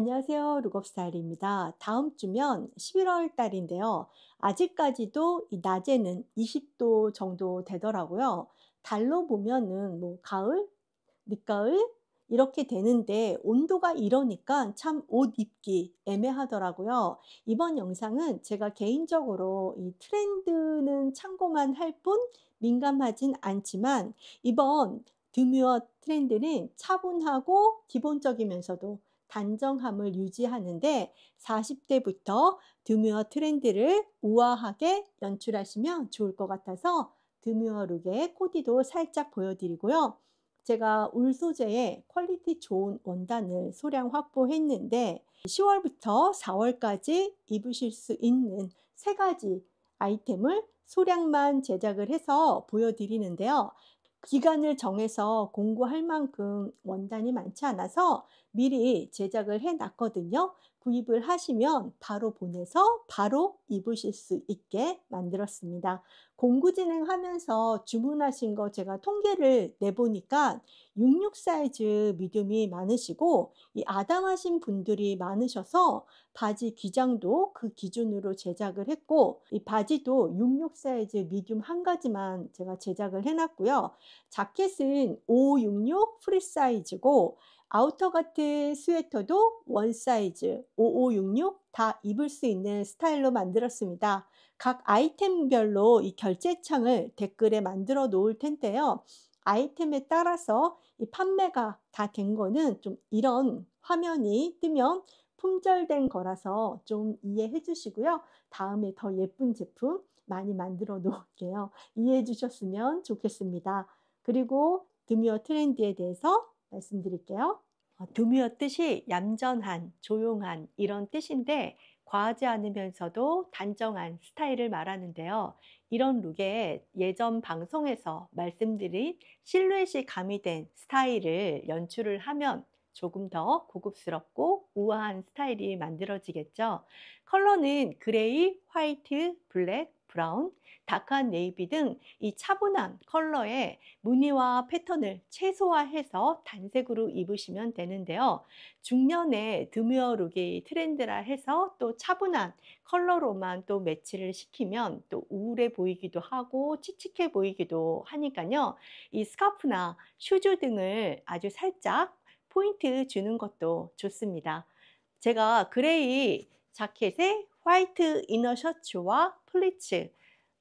안녕하세요. 루곱살입니다. 다음 주면 11월 달인데요. 아직까지도 낮에는 20도 정도 되더라고요. 달로 보면은 뭐 가을, 늦가을 이렇게 되는데 온도가 이러니까 참 옷 입기 애매하더라고요. 이번 영상은 제가 개인적으로 이 트렌드는 참고만 할 뿐 민감하진 않지만 이번 드뮤어 트렌드는 차분하고 기본적이면서도 단정함을 유지하는데 40대부터 드뮤어 트렌드를 우아하게 연출하시면 좋을 것 같아서 드뮤어 룩의 코디도 살짝 보여드리고요. 제가 울 소재의 퀄리티 좋은 원단을 소량 확보했는데 10월부터 4월까지 입으실 수 있는 세 가지 아이템을 소량만 제작을 해서 보여드리는데요. 기간을 정해서 공구할 만큼 원단이 많지 않아서 미리 제작을 해 놨거든요. 구입을 하시면 바로 보내서 바로 입으실 수 있게 만들었습니다. 공구 진행하면서 주문하신 거 제가 통계를 내보니까 66 사이즈 미디움이 많으시고 이 아담하신 분들이 많으셔서 바지 기장도 그 기준으로 제작을 했고 이 바지도 66 사이즈 미디움 한 가지만 제가 제작을 해놨고요. 자켓은 566 프리 사이즈고 아우터 같은 스웨터도 원 사이즈 5566 다 입을 수 있는 스타일로 만들었습니다. 각 아이템별로 이 결제창을 댓글에 만들어 놓을 텐데요. 아이템에 따라서 이 판매가 다 된 거는 좀 이런 화면이 뜨면 품절된 거라서 좀 이해해 주시고요. 다음에 더 예쁜 제품 많이 만들어 놓을게요. 이해해 주셨으면 좋겠습니다. 그리고 드미어 트렌드에 대해서 말씀드릴게요. 두묘한 어, 뜻이 얌전한, 조용한 이런 뜻인데 과하지 않으면서도 단정한 스타일을 말하는데요. 이런 룩에 예전 방송에서 말씀드린 실루엣이 가미된 스타일을 연출을 하면 조금 더 고급스럽고 우아한 스타일이 만들어지겠죠. 컬러는 그레이, 화이트, 블랙, 브라운, 다크한 네이비 등 이 차분한 컬러의 무늬와 패턴을 최소화해서 단색으로 입으시면 되는데요. 중년의 드뮤어 룩이 트렌드라 해서 또 차분한 컬러로만 또 매치를 시키면 또 우울해 보이기도 하고 칙칙해 보이기도 하니까요. 이 스카프나 슈즈 등을 아주 살짝 포인트 주는 것도 좋습니다. 제가 그레이 자켓에 화이트 이너 셔츠와 플리츠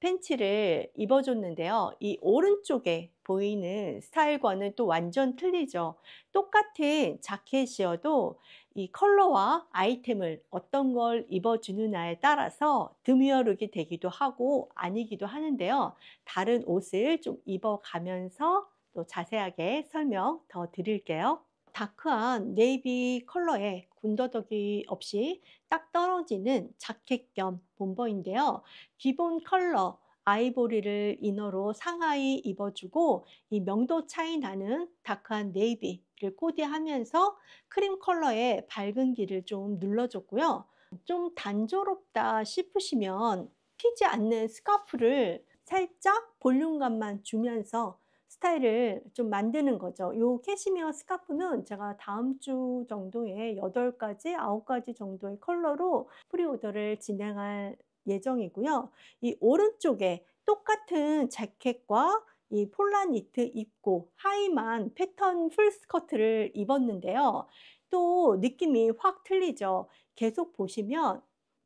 팬츠를 입어줬는데요. 이 오른쪽에 보이는 스타일과는 또 완전 틀리죠. 똑같은 자켓이어도 이 컬러와 아이템을 어떤 걸 입어주느냐에 따라서 드미어룩이 되기도 하고 아니기도 하는데요. 다른 옷을 좀 입어가면서 또 자세하게 설명 더 드릴게요. 다크한 네이비 컬러의 군더더기 없이 딱 떨어지는 자켓 겸본 o 인데요 기본 컬러 아이보리를 이너로 상하이 입어주고 이 명도 차이 나는 다크한 네이비를 코디하면서 크림 컬러의 밝은 기를 좀 눌러줬고요. 좀 단조롭다 싶으시면 피지 않는 스카프를 살짝 볼륨감만 주면서 스타일을 좀 만드는 거죠. 요 캐시미어 스카프는 제가 다음 주 정도에 8가지, 9가지 정도의 컬러로 프리오더를 진행할 예정이고요. 이 오른쪽에 똑같은 재킷과 이 폴라 니트 입고 하이만 패턴 풀 스커트를 입었는데요. 또 느낌이 확 틀리죠. 계속 보시면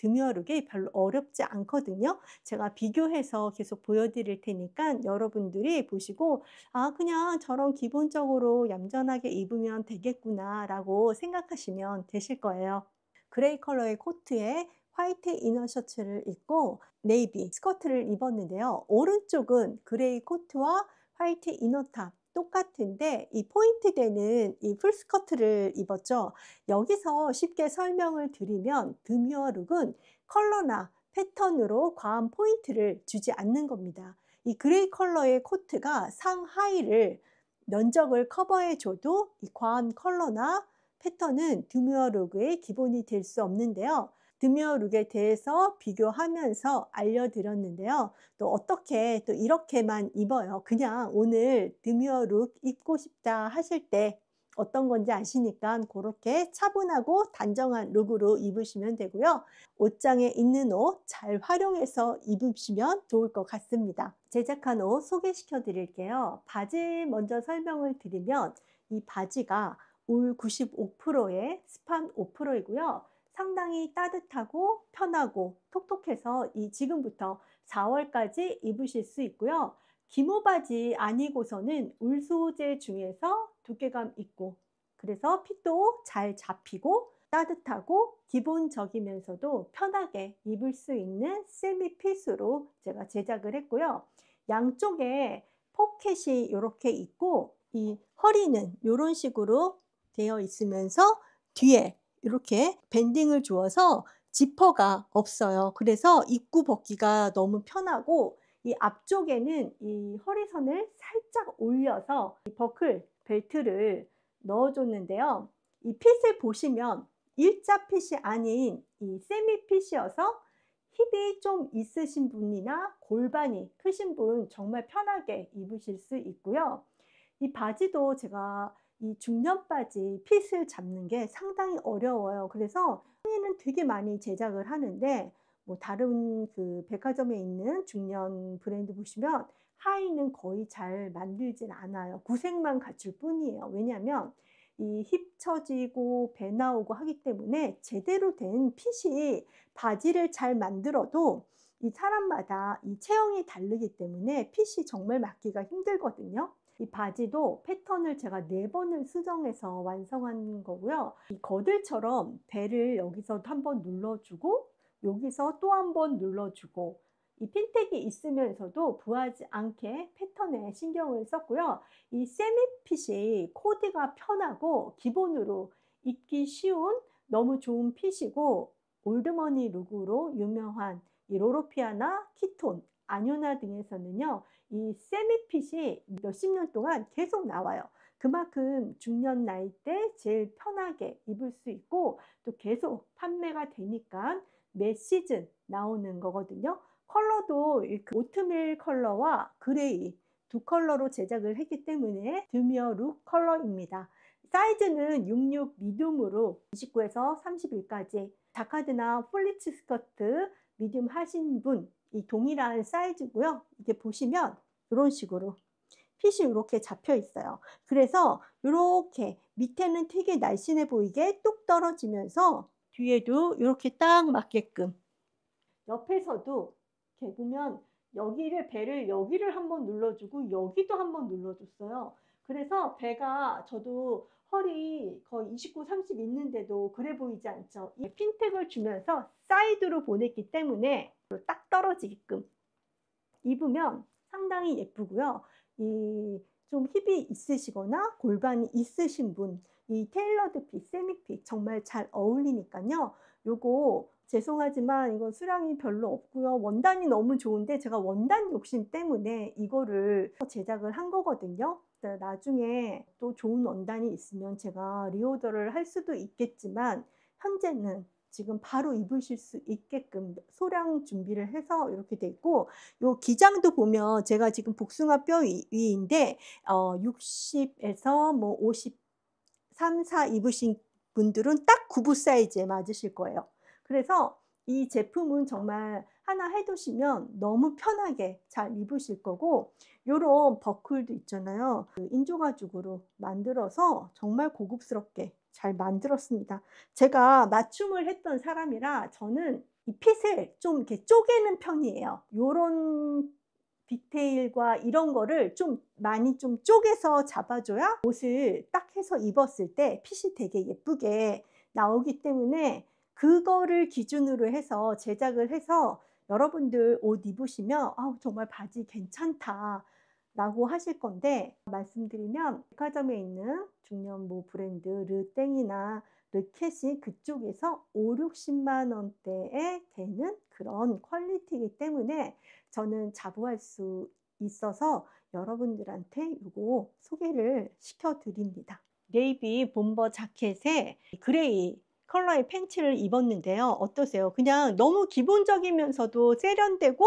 드며르게 별로 어렵지 않거든요. 제가 비교해서 계속 보여드릴 테니까 여러분들이 보시고 아 그냥 저런 기본적으로 얌전하게 입으면 되겠구나 라고 생각하시면 되실 거예요. 그레이 컬러의 코트에 화이트 이너 셔츠를 입고 네이비 스커트를 입었는데요. 오른쪽은 그레이 코트와 화이트 이너탑 똑같은데 이 포인트 되는 이 풀스커트를 입었죠. 여기서 쉽게 설명을 드리면 드뮤어 룩은 컬러나 패턴으로 과한 포인트를 주지 않는 겁니다. 이 그레이 컬러의 코트가 상하이를 면적을 커버해줘도 이 과한 컬러나 패턴은 드뮤어 룩의 기본이 될 수 없는데요. 드미룩에 대해서 비교하면서 알려드렸는데요. 또 어떻게 또 이렇게만 입어요. 그냥 오늘 드미룩 입고 싶다 하실 때 어떤 건지 아시니까 그렇게 차분하고 단정한 룩으로 입으시면 되고요. 옷장에 있는 옷 잘 활용해서 입으시면 좋을 것 같습니다. 제작한 옷 소개시켜 드릴게요. 바지 먼저 설명을 드리면 이 바지가 올 95%에 스판 5%이고요. 상당히 따뜻하고 편하고 톡톡해서 이 지금부터 4월까지 입으실 수 있고요. 기모 바지 아니고서는 울 소재 중에서 두께감 있고 그래서 핏도 잘 잡히고 따뜻하고 기본적이면서도 편하게 입을 수 있는 세미 핏으로 제가 제작을 했고요. 양쪽에 포켓이 이렇게 있고 이 허리는 이런 식으로 되어 있으면서 뒤에 이렇게 밴딩을 주어서 지퍼가 없어요. 그래서 입구 벗기가 너무 편하고 이 앞쪽에는 이 허리선을 살짝 올려서 이 버클 벨트를 넣어줬는데요. 이 핏을 보시면 일자 핏이 아닌 이 세미 핏이어서 힙이 좀 있으신 분이나 골반이 크신 분 정말 편하게 입으실 수 있고요. 이 바지도 제가 이 중년바지 핏을 잡는 게 상당히 어려워요. 그래서 상의는 되게 많이 제작을 하는데 뭐 다른 그 백화점에 있는 중년 브랜드 보시면 하의는 거의 잘 만들진 않아요. 구색만 갖출 뿐이에요. 왜냐하면 이 힙 처지고 배 나오고 하기 때문에 제대로 된 핏이 바지를 잘 만들어도 이 사람마다 이 체형이 다르기 때문에 핏이 정말 맞기가 힘들거든요. 이 바지도 패턴을 제가 네 번을 수정해서 완성한 거고요. 이 거들처럼 배를 여기서 한번 눌러주고 여기서 또 한번 눌러주고 이 핀택이 있으면서도 부하지 않게 패턴에 신경을 썼고요. 이 세미핏이 코디가 편하고 기본으로 입기 쉬운 너무 좋은 핏이고 올드머니 룩으로 유명한 이 로로피아나 키톤, 아뇨나 등에서는요. 이 세미핏이 몇 십 년 동안 계속 나와요. 그만큼 중년 나이 때 제일 편하게 입을 수 있고 또 계속 판매가 되니까 매 시즌 나오는 거거든요. 컬러도 오트밀 컬러와 그레이 두 컬러로 제작을 했기 때문에 드미어 룩 컬러입니다. 사이즈는 66미디으로 29에서 31까지 자카드나 폴리츠 스커트 미디 하신 분이 동일한 사이즈고요. 이게 보시면 이런 식으로 핏이 이렇게 잡혀 있어요. 그래서 이렇게 밑에는 되게 날씬해 보이게 뚝 떨어지면서 뒤에도 이렇게 딱 맞게끔 옆에서도 이렇게 보면 여기를 배를 여기를 한번 눌러주고 여기도 한번 눌러줬어요. 그래서 배가 저도 허리 거의 29, 30 있는데도 그래 보이지 않죠? 이 핀탭을 주면서 사이드로 보냈기 때문에 딱 떨어지게끔 입으면 상당히 예쁘고요. 이 좀 힙이 있으시거나 골반이 있으신 분, 이 테일러드 핏, 세미 핏 정말 잘 어울리니까요. 요거 죄송하지만 이건 수량이 별로 없고요. 원단이 너무 좋은데 제가 원단 욕심 때문에 이거를 제작을 한 거거든요. 네, 나중에 또 좋은 원단이 있으면 제가 리오더를 할 수도 있겠지만 현재는 지금 바로 입으실 수 있게끔 소량 준비를 해서 이렇게 돼 있고 요 기장도 보면 제가 지금 복숭아 뼈 위, 인데어 60에서 뭐 53, 4 입으신 분들은 딱9부 사이즈에 맞으실 거예요. 그래서 이 제품은 정말 하나 해두시면 너무 편하게 잘 입으실 거고 요런 버클도 있잖아요. 그 인조가죽으로 만들어서 정말 고급스럽게 잘 만들었습니다. 제가 맞춤을 했던 사람이라 저는 이 핏을 좀 이렇게 쪼개는 편이에요. 요런 디테일과 이런 거를 좀 많이 좀 쪼개서 잡아줘야 옷을 딱 해서 입었을 때 핏이 되게 예쁘게 나오기 때문에 그거를 기준으로 해서 제작을 해서 여러분들 옷 입으시면 아, 정말 바지 괜찮다 라고 하실 건데 말씀드리면 백화점에 있는 중년모 브랜드 르땡이나 르켓이 그쪽에서 5, 60만 원대에 되는 그런 퀄리티이기 때문에 저는 자부할 수 있어서 여러분들한테 이거 소개를 시켜드립니다. 네이비 본버 자켓에 그레이 컬러의 팬츠를 입었는데요. 어떠세요? 그냥 너무 기본적이면서도 세련되고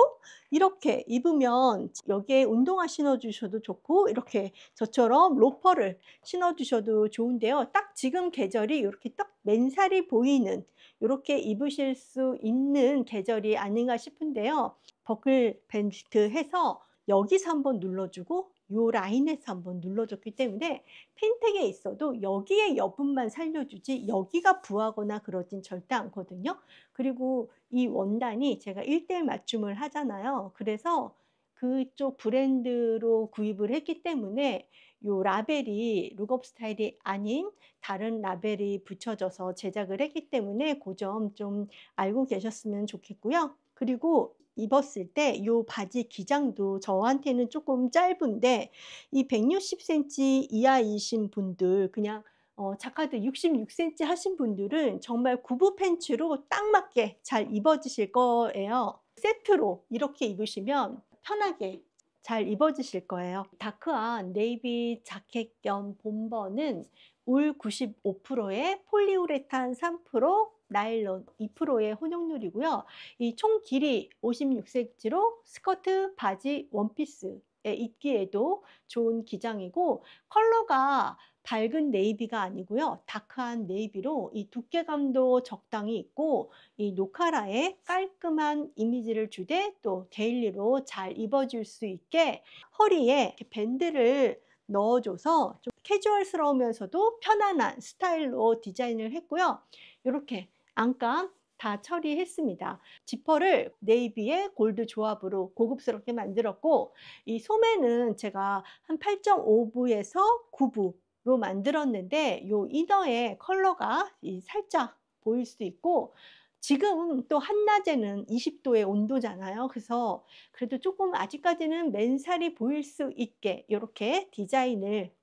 이렇게 입으면 여기에 운동화 신어주셔도 좋고 이렇게 저처럼 로퍼를 신어주셔도 좋은데요. 딱 지금 계절이 이렇게 딱 맨살이 보이는 이렇게 입으실 수 있는 계절이 아닌가 싶은데요. 버클 밴트 해서 여기서 한번 눌러주고 요 라인에서 한번 눌러줬기 때문에 펜텍에 있어도 여기에 여분만 살려주지 여기가 부하거나 그러진 절대 않거든요. 그리고 이 원단이 제가 1대1 맞춤을 하잖아요. 그래서 그쪽 브랜드로 구입을 했기 때문에 요 라벨이 룩업 스타일이 아닌 다른 라벨이 붙여져서 제작을 했기 때문에 그 점 좀 알고 계셨으면 좋겠고요. 그리고 입었을 때 이 바지 기장도 저한테는 조금 짧은데 이 160cm 이하이신 분들 그냥 어, 자카드 66cm 하신 분들은 정말 구부 팬츠로 딱 맞게 잘 입어지실 거예요. 세트로 이렇게 입으시면 편하게 잘 입어지실 거예요. 다크한 네이비 자켓 겸 본버는 울 95%에 폴리우레탄 3% 나일론 2%의 혼용률이고요. 이 총 길이 56cm로 스커트, 바지, 원피스 에 입기에도 좋은 기장이고 컬러가 밝은 네이비가 아니고요. 다크한 네이비로 이 두께감도 적당히 있고 이 노카라의 깔끔한 이미지를 주되 또 데일리로 잘 입어줄 수 있게 허리에 밴드를 넣어줘서 좀 캐주얼스러우면서도 편안한 스타일로 디자인을 했고요. 이렇게 안감 다 처리했습니다. 지퍼를 네이비의 골드 조합으로 고급스럽게 만들었고 이 소매는 제가 한 8.5부에서 9부로 만들었는데 요 이너의 컬러가 살짝 보일 수 있고 지금 또 한낮에는 20도의 온도잖아요. 그래서 그래도 조금 아직까지는 맨살이 보일 수 있게 이렇게 디자인을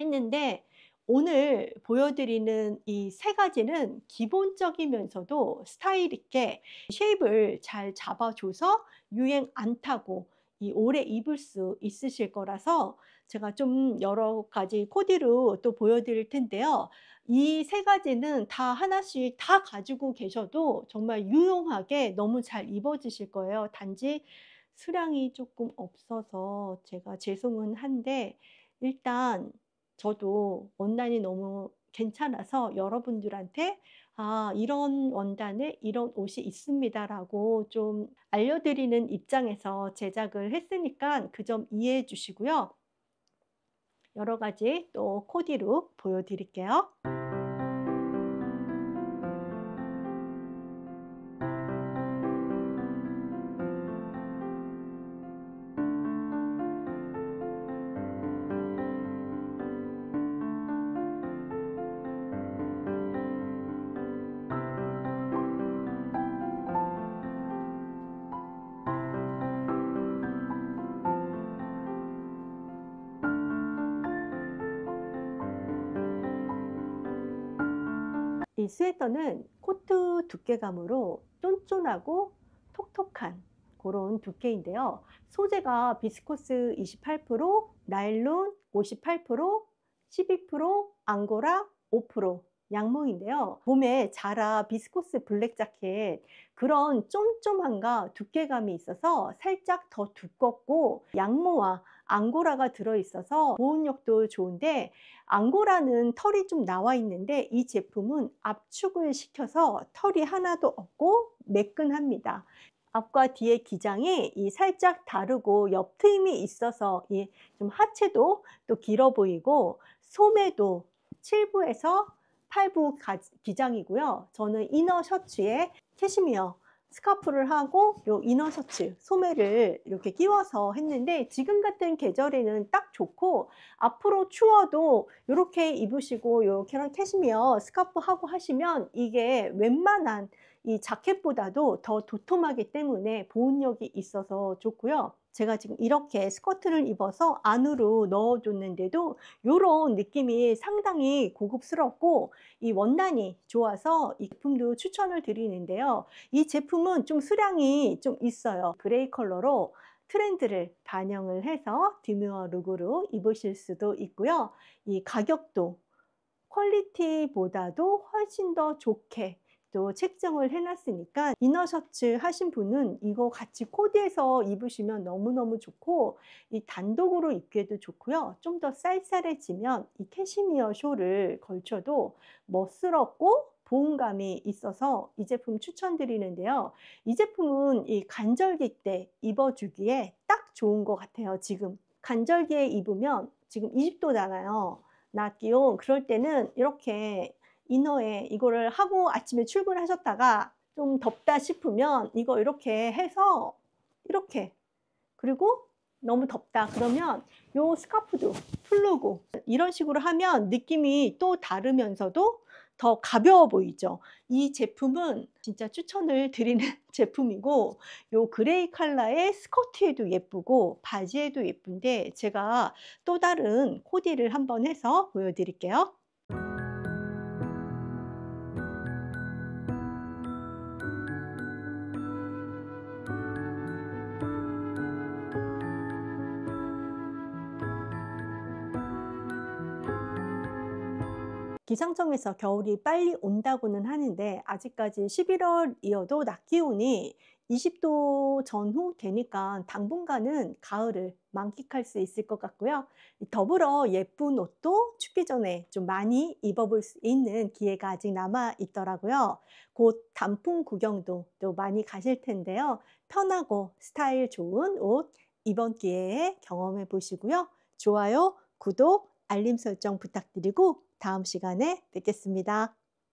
했는데 오늘 보여드리는 이 세 가지는 기본적이면서도 스타일 있게 쉐입을 잘 잡아줘서 유행 안 타고 이 오래 입을 수 있으실 거라서 제가 좀 여러 가지 코디로 또 보여드릴 텐데요. 이 세 가지는 다 하나씩 다 가지고 계셔도 정말 유용하게 너무 잘 입어지실 거예요. 단지 수량이 조금 없어서 제가 죄송은 한데 일단 저도 원단이 너무 괜찮아서 여러분들한테 아, 이런 원단에 이런 옷이 있습니다라고 좀 알려드리는 입장에서 제작을 했으니까 그 점 이해해 주시고요. 여러 가지 또 코디룩 보여드릴게요. 이 스웨터는 코트 두께감으로 쫀쫀하고 톡톡한 그런 두께인데요. 소재가 비스코스 28%, 나일론 58%, 12%, 앙고라 5% 양모인데요. 몸에 자라 비스코스 블랙 자켓 그런 쫌쫌함과 두께감이 있어서 살짝 더 두껍고 양모와 앙고라가 들어있어서 보온력도 좋은데 앙고라는 털이 좀 나와 있는데 이 제품은 압축을 시켜서 털이 하나도 없고 매끈합니다. 앞과 뒤의 기장이 이 살짝 다르고 옆 트임이 있어서 이좀 하체도 또 길어 보이고 소매도 7부에서 8부 기장이고요. 저는 이너 셔츠에 캐시미어 스카프를 하고 요 이너 셔츠 소매를 이렇게 끼워서 했는데 지금 같은 계절에는 딱 좋고 앞으로 추워도 이렇게 입으시고 요렇게 캐시미어 스카프 하고 하시면 이게 웬만한 이 자켓보다도 더 도톰하기 때문에 보온력이 있어서 좋고요. 제가 지금 이렇게 스커트를 입어서 안으로 넣어줬는데도 이런 느낌이 상당히 고급스럽고 이 원단이 좋아서 이 제품도 추천을 드리는데요. 이 제품은 좀 수량이 좀 있어요. 그레이 컬러로 트렌드를 반영을 해서 디뮤어 룩으로 입으실 수도 있고요. 이 가격도 퀄리티보다도 훨씬 더 좋게 또 책정을 해놨으니까 이너 셔츠 하신 분은 이거 같이 코디해서 입으시면 너무너무 좋고 이 단독으로 입기에도 좋고요. 좀 더 쌀쌀해지면 이 캐시미어 쇼를 걸쳐도 멋스럽고 보온감이 있어서 이 제품 추천드리는데요. 이 제품은 이 간절기 때 입어주기에 딱 좋은 것 같아요. 지금 간절기에 입으면 지금 20도잖아요. 낮 기온 그럴 때는 이렇게 이너에 이거를 하고 아침에 출근하셨다가 좀 덥다 싶으면 이거 이렇게 해서 이렇게 그리고 너무 덥다 그러면 요 스카프도 풀르고 이런 식으로 하면 느낌이 또 다르면서도 더 가벼워 보이죠 이 제품은 진짜 추천을 드리는 제품이고 요 그레이 칼라의 스커트에도 예쁘고 바지에도 예쁜데 제가 또 다른 코디를 한번 해서 보여드릴게요 기상청에서 겨울이 빨리 온다고는 하는데 아직까지 11월이어도 낮 기온이 20도 전후 되니까 당분간은 가을을 만끽할 수 있을 것 같고요. 더불어 예쁜 옷도 춥기 전에 좀 많이 입어볼 수 있는 기회가 아직 남아 있더라고요. 곧 단풍 구경도 또 많이 가실 텐데요. 편하고 스타일 좋은 옷 이번 기회에 경험해 보시고요. 좋아요, 구독, 알림 설정 부탁드리고 다음 시간에 뵙겠습니다.